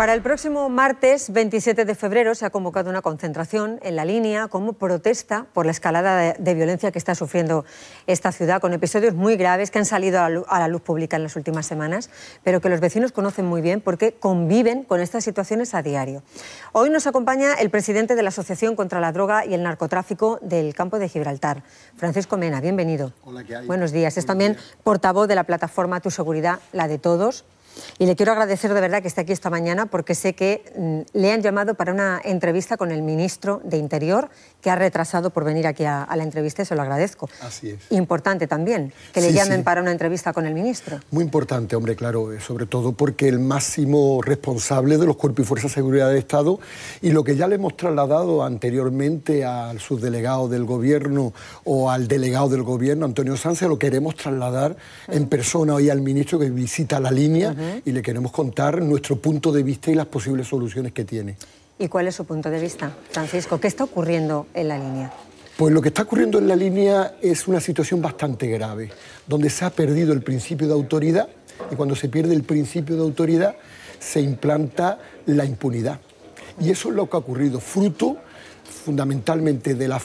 Para el próximo martes 27 de febrero se ha convocado una concentración en la línea como protesta por la escalada de, violencia que está sufriendo esta ciudad, con episodios muy graves que han salido a la, luz, pública en las últimas semanas, pero que los vecinos conocen muy bien porque conviven con estas situaciones a diario. Hoy nos acompaña el presidente de la Asociación contra la Droga y el Narcotráfico del Campo de Gibraltar, Francisco Mena. Bienvenido. Buenos días. es también portavoz de la plataforma Tu Seguridad, la de todos. Y le quiero agradecer de verdad que esté aquí esta mañana porque sé que mm, le han llamado para una entrevista con el ministro de Interior que ha retrasado por venir aquí a, la entrevista y se lo agradezco. Así es. Importante también que le llamen para una entrevista con el ministro. Muy importante, hombre, claro, eh, sobre todo porque el máximo responsable de los cuerpos y fuerzas de seguridad del Estado y lo que ya le hemos trasladado anteriormente al subdelegado del gobierno o al delegado del gobierno, Antonio Sánchez, lo queremos trasladar en persona hoy al ministro que visita la línea y le queremos contar nuestro punto de vista y las posibles soluciones que tiene. ¿Y cuál es su punto de vista, Francisco? ¿Qué está ocurriendo en la línea? Pues lo que está ocurriendo en la línea es una situación bastante grave, donde se ha perdido el principio de autoridad y cuando se pierde el principio de autoridad se implanta la impunidad. Y eso es lo que ha ocurrido, fruto fundamentalmente de la,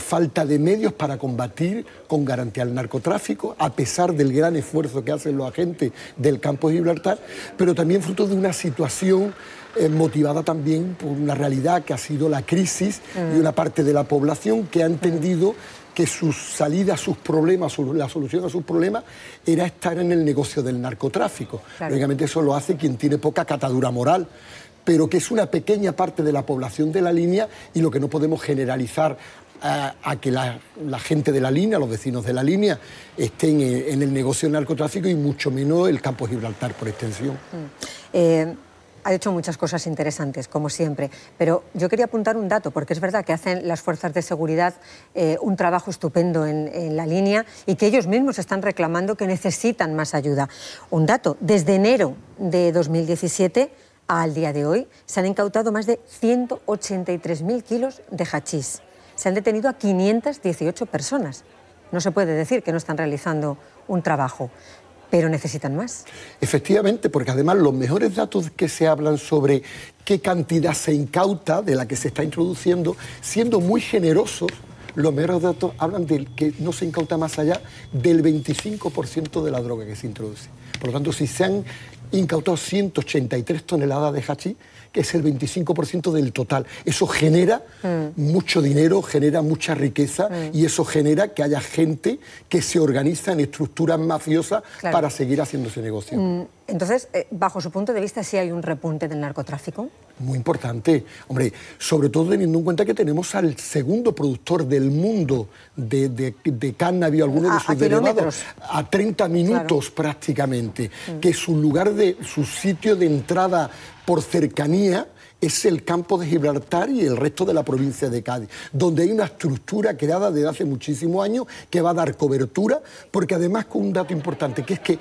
falta de medios para combatir con garantía el narcotráfico, a pesar del gran esfuerzo que hacen los agentes del campo de Gibraltar, pero también fruto de una situación eh, motivada también por una realidad que ha sido la crisis y mm. una parte de la población que ha entendido que su salida a sus problemas, la solución a sus problemas, era estar en el negocio del narcotráfico. Lógicamente eso lo hace quien tiene poca catadura moral pero que es una pequeña parte de la población de la línea y lo que no podemos generalizar a, que la, gente de la línea, los vecinos de la línea, estén en, el negocio del narcotráfico y mucho menos el campo Gibraltar por extensión. Mm. Eh, ha hecho muchas cosas interesantes, como siempre, pero yo quería apuntar un dato, porque es verdad que hacen las fuerzas de seguridad eh, un trabajo estupendo en la línea y que ellos mismos están reclamando que necesitan más ayuda. Un dato, desde enero de 2017 al día de hoy se han incautado más de 183.000 kilos de hachís. Se han detenido a 518 personas. No se puede decir que no están realizando un trabajo, pero necesitan más. Efectivamente, porque además los mejores datos que se hablan sobre qué cantidad se incauta de la que se está introduciendo, siendo muy generosos, los mejores datos hablan de que no se incauta más allá del 25% de la droga que se introduce. Por lo tanto, si se han incautado 183 toneladas de hachís, que es el 25% del total. Eso genera mm. mucho dinero, genera mucha riqueza mm. y eso genera que haya gente que se organiza en estructuras mafiosas para seguir haciendo ese negocio. Mm, entonces, eh, bajo su punto de vista, ¿sí hay un repunte del narcotráfico? Muy importante, hombre, sobre todo teniendo en cuenta que tenemos al segundo productor del mundo de, de, de cannabis, alguno de sus derivados, a 30 minutos prácticamente, mm. que su lugar de, su sitio de entrada por cercanía, es el campo de Gibraltar y el resto de la provincia de Cádiz, donde hay una estructura creada desde hace muchísimos años que va a dar cobertura, porque además con un dato importante, que es que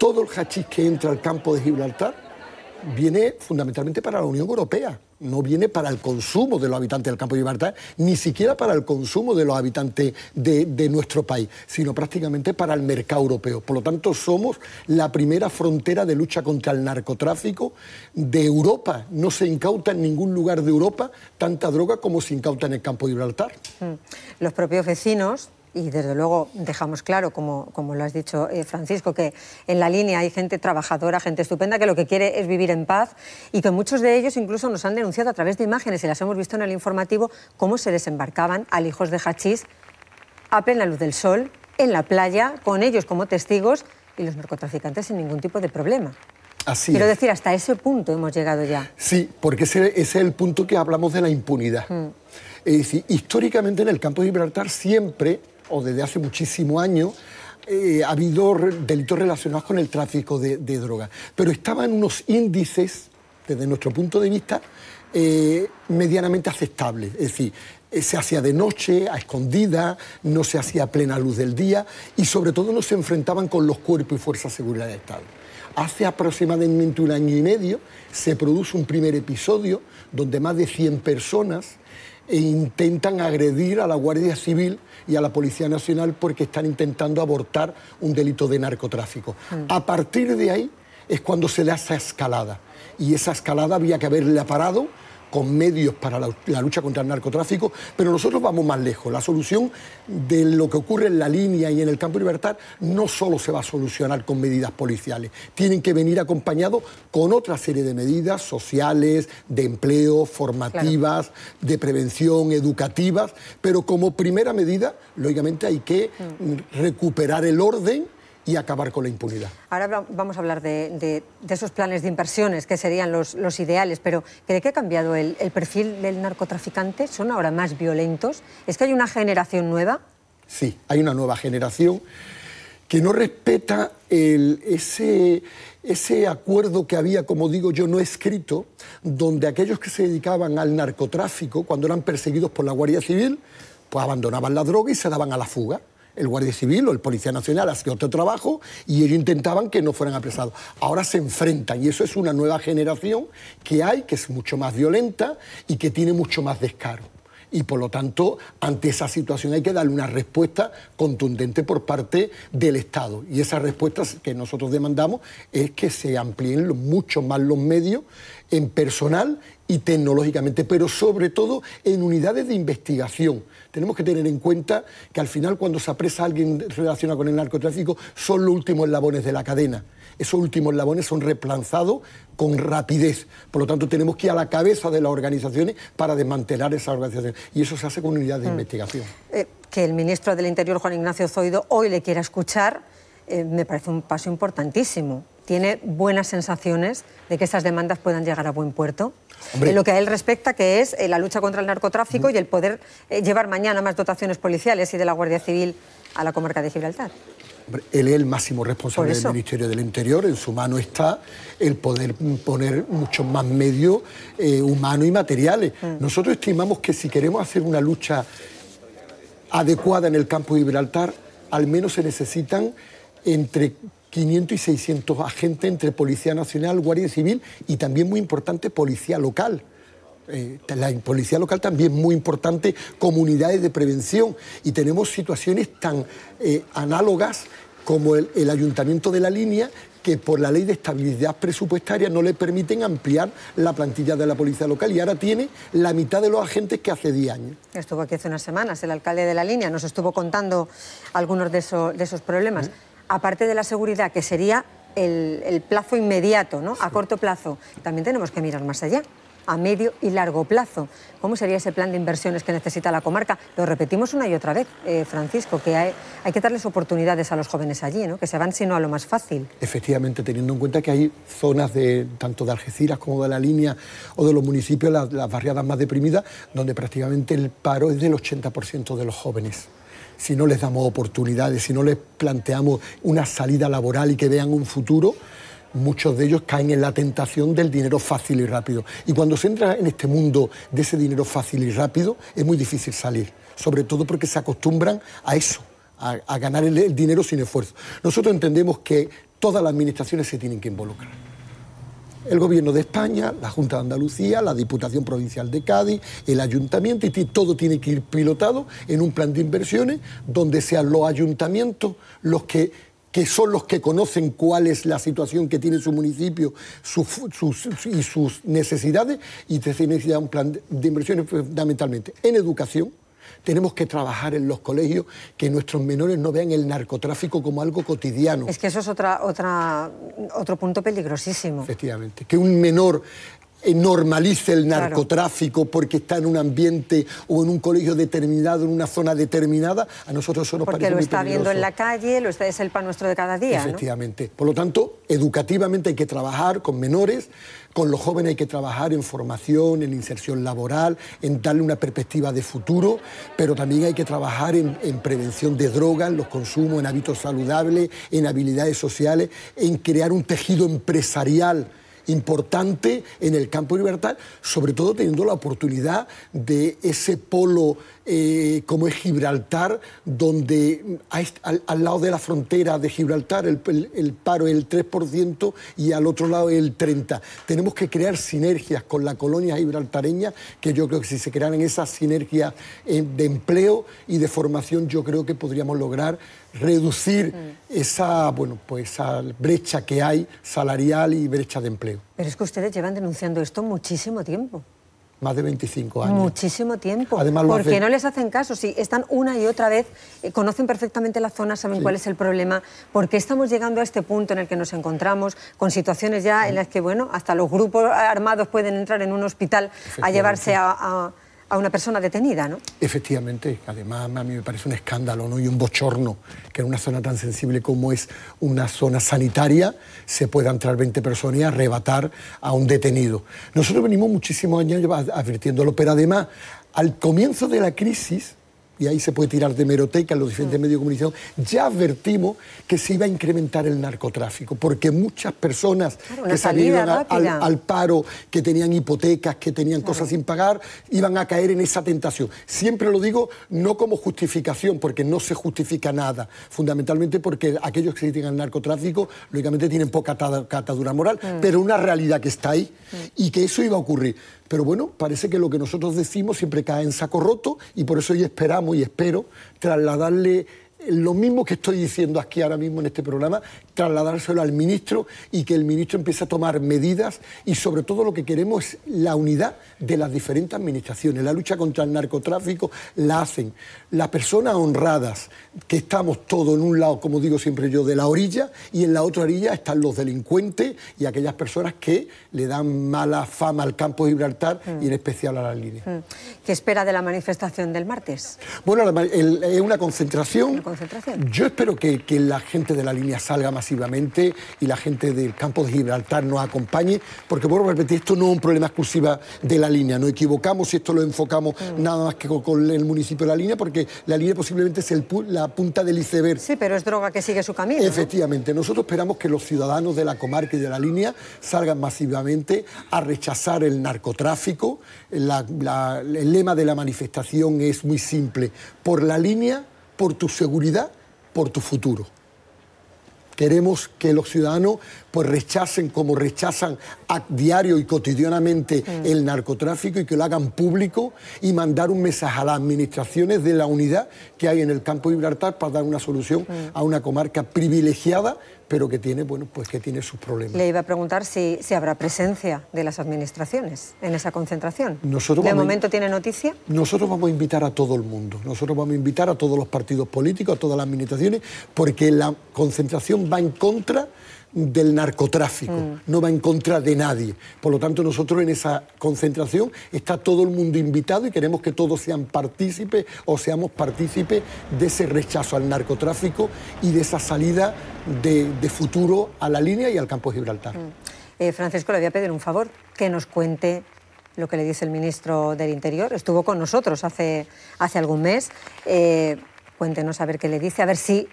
todo el hachís que entra al campo de Gibraltar viene fundamentalmente para la Unión Europea, no viene para el consumo de los habitantes del campo de Gibraltar, ni siquiera para el consumo de los habitantes de, nuestro país, sino prácticamente para el mercado europeo. Por lo tanto, somos la primera frontera de lucha contra el narcotráfico de Europa. No se incauta en ningún lugar de Europa tanta droga como se incauta en el campo de Gibraltar. Mm. Los propios vecinos y desde luego dejamos claro, como, como lo has dicho eh, Francisco, que en la línea hay gente trabajadora, gente estupenda, que lo que quiere es vivir en paz y que muchos de ellos incluso nos han denunciado a través de imágenes y las hemos visto en el informativo cómo se desembarcaban al hijos de hachís a plena luz del sol, en la playa, con ellos como testigos y los narcotraficantes sin ningún tipo de problema. Así Quiero decir, hasta ese punto hemos llegado ya. Sí, porque ese, es el punto que hablamos de la impunidad. Mm. Es históricamente en el campo de Gibraltar siempre o desde hace muchísimo año, eh, ha habido delitos relacionados con el tráfico de, drogas. Pero estaban unos índices, desde nuestro punto de vista, eh, medianamente aceptables. Es decir, eh, se hacía de noche, a escondida, no se hacía a plena luz del día y sobre todo no se enfrentaban con los cuerpos y fuerzas de seguridad del Estado. Hace aproximadamente un año y medio se produce un primer episodio donde más de 100 personas e intentan agredir a la Guardia Civil y a la Policía Nacional porque están intentando abortar un delito de narcotráfico. Mm. A partir de ahí es cuando se le hace escalada. Y esa escalada había que haberla parado con medios para la, lucha contra el narcotráfico, pero nosotros vamos más lejos. La solución de lo que ocurre en la línea y en el campo de libertad no solo se va a solucionar con medidas policiales, tienen que venir acompañados con otra serie de medidas sociales, de empleo, formativas, de prevención, educativas, pero como primera medida, lógicamente hay que mm. recuperar el orden y acabar con la impunidad. Ahora vamos a hablar de, esos planes de inversiones que serían los, ideales, pero ¿cree que ha cambiado el, perfil del narcotraficante? ¿Son ahora más violentos? ¿Es que hay una generación nueva? Sí, hay una nueva generación que no respeta ese, ese acuerdo que había, como digo yo, no escrito, donde aquellos que se dedicaban al narcotráfico, cuando eran perseguidos por la Guardia Civil, pues abandonaban la droga y se daban a la fuga el Guardia Civil o el Policía Nacional hace otro trabajo y ellos intentaban que no fueran apresados. Ahora se enfrentan y eso es una nueva generación que hay, que es mucho más violenta y que tiene mucho más descaro. Y por lo tanto, ante esa situación hay que darle una respuesta contundente por parte del Estado. Y esa respuesta que nosotros demandamos es que se amplíen mucho más los medios en personal y tecnológicamente, pero sobre todo en unidades de investigación. Tenemos que tener en cuenta que al final cuando se apresa a alguien relacionado con el narcotráfico son los últimos eslabones de la cadena. Esos últimos eslabones son replanzados con rapidez. Por lo tanto, tenemos que ir a la cabeza de las organizaciones para desmantelar esas organizaciones. Y eso se hace con unidades de mm. investigación. Eh, que el ministro del Interior, Juan Ignacio Zoido, hoy le quiera escuchar, eh, me parece un paso importantísimo tiene buenas sensaciones de que esas demandas puedan llegar a buen puerto. En lo que a él respecta, que es eh, la lucha contra el narcotráfico y el poder eh, llevar mañana más dotaciones policiales y de la Guardia Civil a la comarca de Gibraltar. él es el máximo responsable del Ministerio del Interior, en su mano está el poder poner muchos más medios eh, humanos y materiales. Mm. Nosotros estimamos que si queremos hacer una lucha adecuada en el campo de Gibraltar, al menos se necesitan entre 500 y 600 agentes entre Policía Nacional, Guardia Civil y también muy importante Policía Local. Eh, la policía local también muy importante, comunidades de prevención y tenemos situaciones tan eh, análogas como el, ayuntamiento de la línea que por la ley de estabilidad presupuestaria no le permiten ampliar la plantilla de la policía local y ahora tiene la mitad de los agentes que hace 10 años. Estuvo aquí hace unas semanas el alcalde de la línea, nos estuvo contando algunos de, esos, problemas. ¿Eh? aparte de la seguridad, que sería el, plazo inmediato, ¿no? a corto plazo, también tenemos que mirar más allá a medio y largo plazo. ¿Cómo sería ese plan de inversiones que necesita la comarca? Lo repetimos una y otra vez, eh, Francisco, que hay, que darles oportunidades a los jóvenes allí, ¿no? que se van no, a lo más fácil. Efectivamente, teniendo en cuenta que hay zonas de tanto de Algeciras como de la línea o de los municipios, las barriadas más deprimidas, donde prácticamente el paro es del 80% de los jóvenes si no les damos oportunidades, si no les planteamos una salida laboral y que vean un futuro, muchos de ellos caen en la tentación del dinero fácil y rápido. Y cuando se entra en este mundo de ese dinero fácil y rápido, es muy difícil salir, sobre todo porque se acostumbran a eso, a, ganar el dinero sin esfuerzo. Nosotros entendemos que todas las administraciones se tienen que involucrar el Gobierno de España, la Junta de Andalucía, la Diputación Provincial de Cádiz, el Ayuntamiento, y todo tiene que ir pilotado en un plan de inversiones donde sean los ayuntamientos los que, son los que conocen cuál es la situación que tiene su municipio y sus necesidades, y se necesita un plan de inversiones fundamentalmente en educación, tenemos que trabajar en los colegios que nuestros menores no vean el narcotráfico como algo cotidiano. Es que eso es otra, otro punto peligrosísimo. Efectivamente. Que un menor eh, normalice el narcotráfico porque está en un ambiente o en un colegio determinado, en una zona determinada, a nosotros eso nos parece Porque lo está viendo en la calle, lo está, es el pan nuestro de cada día. Efectivamente. Por lo tanto, educativamente hay que trabajar con menores, con los jóvenes hay que trabajar en formación, en inserción laboral, en darle una perspectiva de futuro, pero también hay que trabajar en, en prevención de drogas, en los consumos, en hábitos saludables, en habilidades sociales, en crear un tejido empresarial importante en el campo libertad, sobre todo teniendo la oportunidad de ese polo eh, como es Gibraltar, donde al, lado de la frontera de Gibraltar el, paro es el 3% y al otro lado el 30%. Tenemos que crear sinergias con la colonia gibraltareña, que yo creo que si se crearan esas sinergias eh, de empleo y de formación, yo creo que podríamos lograr reducir esa, bueno, pues esa brecha que hay salarial y brecha de empleo. Pero es que ustedes llevan denunciando esto muchísimo tiempo más de 25 años. Muchísimo tiempo. Además, porque no les hacen caso. Si están una y otra vez, eh, conocen perfectamente la zona, saben cuál es el problema, porque estamos llegando a este punto en el que nos encontramos con situaciones ya en las que, bueno, hasta los grupos armados pueden entrar en un hospital a llevarse a a una persona detenida, ¿no? Efectivamente, además a mí me parece un escándalo ¿no? y un bochorno que en una zona tan sensible como es una zona sanitaria se pueda entrar 20 personas y arrebatar a un detenido. Nosotros venimos muchísimos años advirtiéndolo, pero además al comienzo de la crisis y ahí se puede tirar de meroteca en los diferentes medios de comunicación, ya advertimos que se iba a incrementar el narcotráfico, porque muchas personas que salían al, paro, que tenían hipotecas, que tenían cosas sin pagar, iban a caer en esa tentación. Siempre lo digo no como justificación, porque no se justifica nada, fundamentalmente porque aquellos que critican el narcotráfico, lógicamente tienen poca catadura moral, mm. pero una realidad que está ahí mm. y que eso iba a ocurrir. Pero bueno, parece que lo que nosotros decimos siempre cae en saco roto y por eso hoy esperamos y espero trasladarle lo mismo que estoy diciendo aquí ahora mismo en este programa, trasladárselo al ministro y que el ministro empiece a tomar medidas y sobre todo lo que queremos es la unidad de las diferentes administraciones. La lucha contra el narcotráfico la hacen las personas honradas, que estamos todos en un lado, como digo siempre yo, de la orilla y en la otra orilla están los delincuentes y aquellas personas que le dan mala fama al campo de Gibraltar y en especial a la línea mm. ¿Qué espera de la manifestación del martes? Bueno, es una concentración yo espero que, la gente de la línea salga masivamente y la gente del campo de Gibraltar nos acompañe, porque vuelvo a repetir, esto no es un problema exclusivo de la línea. no equivocamos si esto lo enfocamos mm. nada más que con, el municipio de la línea, porque la línea posiblemente es la punta del iceberg. Sí, pero es droga que sigue su camino. Efectivamente, nosotros esperamos que los ciudadanos de la comarca y de la línea salgan masivamente a rechazar el narcotráfico. el lema de la manifestación es muy simple, por la línea por tu seguridad, por tu futuro. Queremos que los ciudadanos pues rechacen como rechazan a diario y cotidianamente mm. el narcotráfico y que lo hagan público y mandar un mensaje a las administraciones de la unidad que hay en el campo de Gibraltar para dar una solución mm. a una comarca privilegiada pero que tiene, bueno, pues que tiene sus problemas. Le iba a preguntar si, habrá presencia de las administraciones en esa concentración. ¿De momento tiene noticia? Nosotros vamos a invitar a todo el mundo, nosotros vamos a invitar a todos los partidos políticos, a todas las administraciones, porque la concentración va en contra del narcotráfico, mm. no va en contra de nadie. Por lo tanto, nosotros en esa concentración está todo el mundo invitado y queremos que todos sean partícipes o seamos partícipes de ese rechazo al narcotráfico y de esa salida de, futuro a la línea y al campo de Gibraltar. Mm. Eh, Francisco, le voy a pedir un favor, que nos cuente lo que le dice el ministro del Interior. Estuvo con nosotros hace, hace algún mes. Eh, cuéntenos a ver qué le dice, a ver si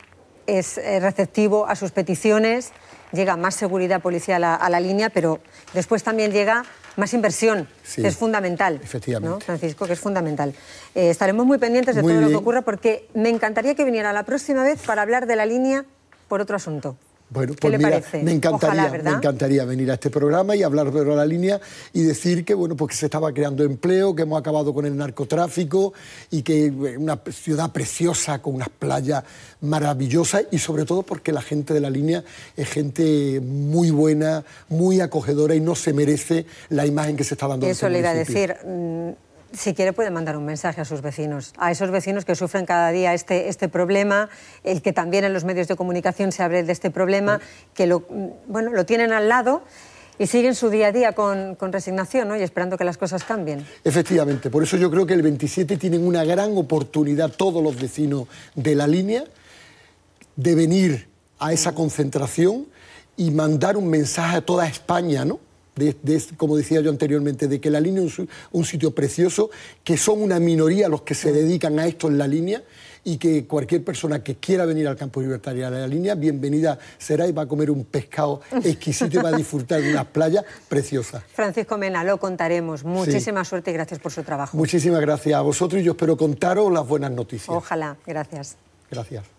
es eh, receptivo a sus peticiones llega más seguridad policial a, la línea, pero después también llega más inversión, que es fundamental. Efectivamente. Francisco, que es fundamental. Eh, estaremos muy pendientes de todo lo que ocurra porque me encantaría que viniera la próxima vez para hablar de la línea por otro asunto. Bueno, pues mira, me encantaría, me encantaría venir a este programa y hablar de la línea y decir que bueno, pues se estaba creando empleo, que hemos acabado con el narcotráfico y que eh, una ciudad preciosa con unas playas maravillosas y sobre todo porque la gente de la línea es gente muy buena, muy acogedora y no se merece la imagen que se está dando. Eso le iba a decir mm, si quiere puede mandar un mensaje a sus vecinos, a esos vecinos que sufren cada día este, este problema, el que también en los medios de comunicación se hable de este problema, que lo, mm, bueno, lo tienen al lado y siguen su día a día con, resignación y esperando que las cosas cambien. Efectivamente, por eso yo creo que el 27 tienen una gran oportunidad todos los vecinos de la línea de venir a esa mm. concentración y mandar un mensaje a toda España, ¿no? como decía yo anteriormente, de que la línea es un, sitio precioso, que son una minoría los que se mm. dedican a esto en la línea y que cualquier persona que quiera venir al campo libertario a la línea, bienvenida será y va a comer un pescado exquisito y va a disfrutar de unas playas preciosas. Francisco Mena, lo contaremos. Muchísima suerte y gracias por su trabajo. Muchísimas gracias a vosotros y yo espero contaros las buenas noticias. Ojalá, gracias. Gracias.